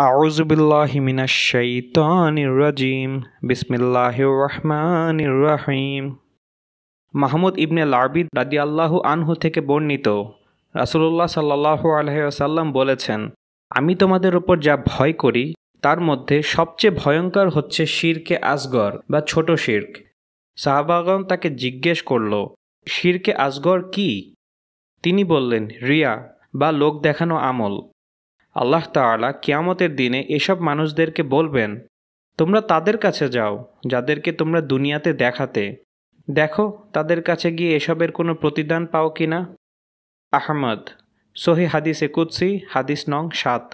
রাজিম বিসমিল্লাহ রহমান রহিম মাহমুদ ইবনে লাবিদ রাদি আল্লাহ আনহু থেকে বর্ণিত রাসুলুল্লাহ সাল্লাহ আলহাম বলেছেন আমি তোমাদের ওপর যা ভয় করি তার মধ্যে সবচেয়ে ভয়ঙ্কর হচ্ছে শিরকে আসগর বা ছোট শির্ক শাহবাগান তাকে জিজ্ঞেস করল শিরকে আসগর কি তিনি বললেন রিয়া বা লোক দেখানো আমল আল্লাহ তালা কিয়ামতের দিনে এসব মানুষদেরকে বলবেন তোমরা তাদের কাছে যাও যাদেরকে তোমরা দুনিয়াতে দেখাতে দেখো তাদের কাছে গিয়ে এসবের কোনো প্রতিদান পাও কি না আহমদ সহি হাদিসে কুৎসি হাদিস নং সাত